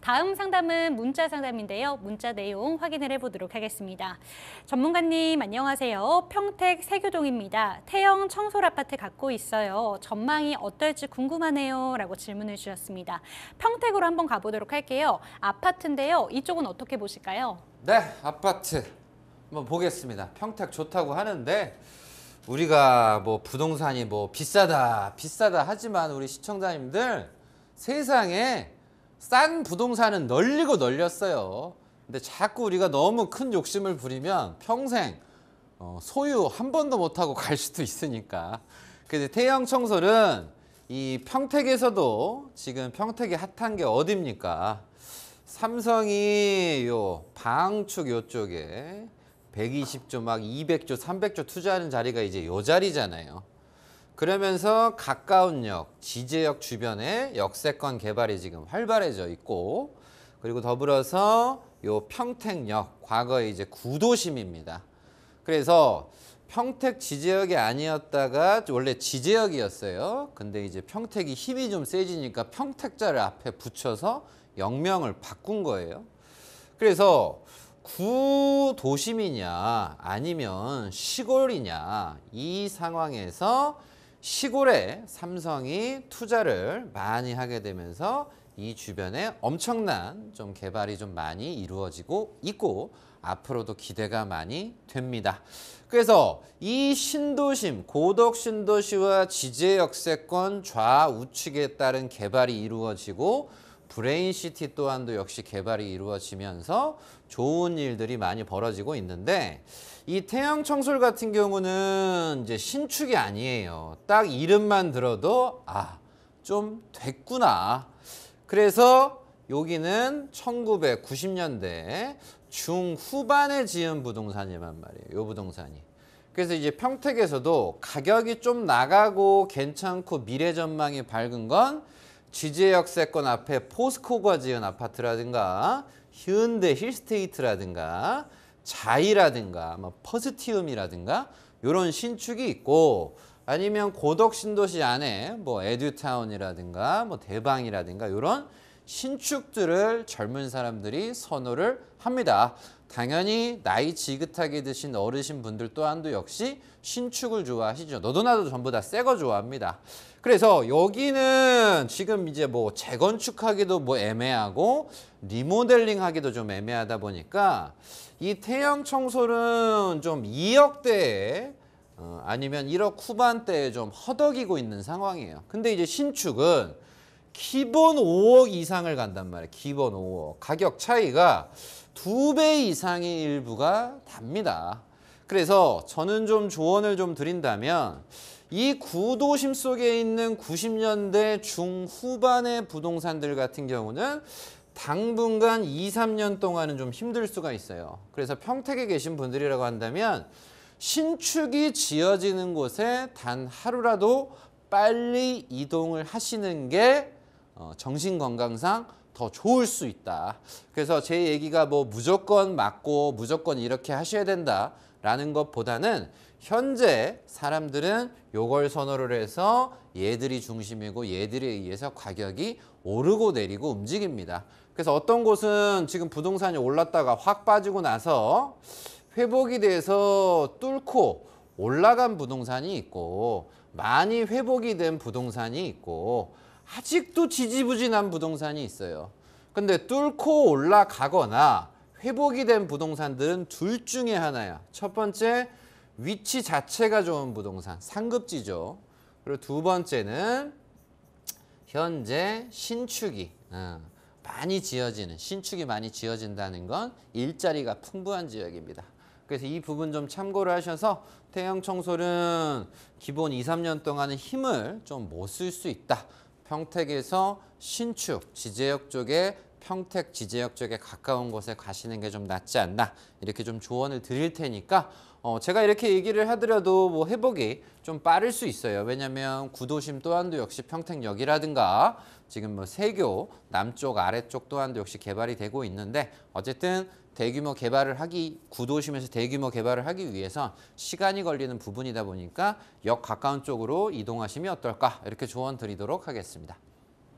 다음 상담은 문자 상담인데요. 문자 내용 확인을 해보도록 하겠습니다. 전문가님 안녕하세요. 평택 세교동입니다. 태형 청솔 아파트 갖고 있어요. 전망이 어떨지 궁금하네요. 라고 질문을 주셨습니다. 평택으로 한번 가보도록 할게요. 아파트인데요. 이쪽은 어떻게 보실까요? 네, 아파트 한번 보겠습니다. 평택 좋다고 하는데 우리가 뭐 부동산이 뭐 비싸다 비싸다 하지만 우리 시청자님들 세상에 싼 부동산은 널리고 널렸어요. 근데 자꾸 우리가 너무 큰 욕심을 부리면 평생 어, 소유 한 번도 못하고 갈 수도 있으니까. 근데 태형 청소는 이 평택에서도 지금 평택이 핫한 게 어딥니까? 삼성이 요 방축 요쪽에 120조 막 200조 300조 투자하는 자리가 이제 요 자리잖아요. 그러면서 가까운 역, 지제역 주변에 역세권 개발이 지금 활발해져 있고 그리고 더불어서 요 평택역, 과거에 이제 구도심입니다. 그래서 평택 지제역이 아니었다가 원래 지제역이었어요. 근데 이제 평택이 힘이 좀 세지니까 평택자를 앞에 붙여서 역명을 바꾼 거예요. 그래서 구도심이냐 아니면 시골이냐 이 상황에서 시골에 삼성이 투자를 많이 하게 되면서 이 주변에 엄청난 좀 개발이 좀 많이 이루어지고 있고 앞으로도 기대가 많이 됩니다. 그래서 이 신도심, 고덕 신도시와 지제 역세권 좌우측에 따른 개발이 이루어지고 브레인시티 또한도 역시 개발이 이루어지면서 좋은 일들이 많이 벌어지고 있는데 이 태양 청솔 같은 경우는 이제 신축이 아니에요. 딱 이름만 들어도 아, 좀 됐구나. 그래서 여기는 1990년대 중후반에 지은 부동산이란 말이에요. 이 부동산이. 그래서 이제 평택에서도 가격이 좀 나가고 괜찮고 미래 전망이 밝은 건 지제역세권 앞에 포스코가 지은 아파트라든가 현대 힐스테이트라든가 자이라든가 뭐 퍼스티움이라든가 이런 신축이 있고 아니면 고덕 신도시 안에 뭐 에듀타운이라든가 뭐 대방이라든가 이런 신축들을 젊은 사람들이 선호를 합니다. 당연히 나이 지긋하게 드신 어르신분들 또한도 역시 신축을 좋아하시죠. 너도 나도 전부 다 새 거 좋아합니다. 그래서 여기는 지금 이제 뭐 재건축하기도 뭐 애매하고 리모델링 하기도 좀 애매하다 보니까 이태형 청소는 좀 2억대에 어, 아니면 1억 후반대에 좀 허덕이고 있는 상황이에요. 근데 이제 신축은 기본 5억 이상을 간단 말이에요. 기본 5억. 가격 차이가 두 배 이상의 일부가 답니다. 그래서 저는 좀 조언을 좀 드린다면 이 구도심 속에 있는 90년대 중후반의 부동산들 같은 경우는 당분간 2, 3년 동안은 좀 힘들 수가 있어요. 그래서 평택에 계신 분들이라고 한다면 신축이 지어지는 곳에 단 하루라도 빨리 이동을 하시는 게 어, 정신건강상 더 좋을 수 있다. 그래서 제 얘기가 뭐 무조건 맞고 무조건 이렇게 하셔야 된다 라는 것보다는 현재 사람들은 요걸 선호를 해서 얘들이 중심이고 얘들에 의해서 가격이 오르고 내리고 움직입니다. 그래서 어떤 곳은 지금 부동산이 올랐다가 확 빠지고 나서 회복이 돼서 뚫고 올라간 부동산이 있고 많이 회복이 된 부동산이 있고 아직도 지지부진한 부동산이 있어요. 근데 뚫고 올라가거나 회복이 된 부동산들은 둘 중에 하나야. 첫 번째, 위치 자체가 좋은 부동산, 상급지죠. 그리고 두 번째는 현재 신축이 어, 많이 지어지는, 신축이 많이 지어진다는 건 일자리가 풍부한 지역입니다. 그래서 이 부분 좀 참고를 하셔서 태형 청소는 기본 2, 3년 동안은 힘을 좀 못 쓸 수 있다. 평택에서 신축 지제역 쪽에 평택 지제역 쪽에 가까운 곳에 가시는 게 좀 낫지 않나 이렇게 좀 조언을 드릴 테니까 어, 제가 이렇게 얘기를 하더라도 뭐 회복이 좀 빠를 수 있어요. 왜냐면 하 구도심 또한도 역시 평택역이라든가 지금 뭐 세교 남쪽 아래쪽 또한도 역시 개발이 되고 있는데 어쨌든 대규모 개발을 하기 구도심에서 대규모 개발을 하기 위해서 시간이 걸리는 부분이다 보니까 역 가까운 쪽으로 이동하시면 어떨까 이렇게 조언 드리도록 하겠습니다.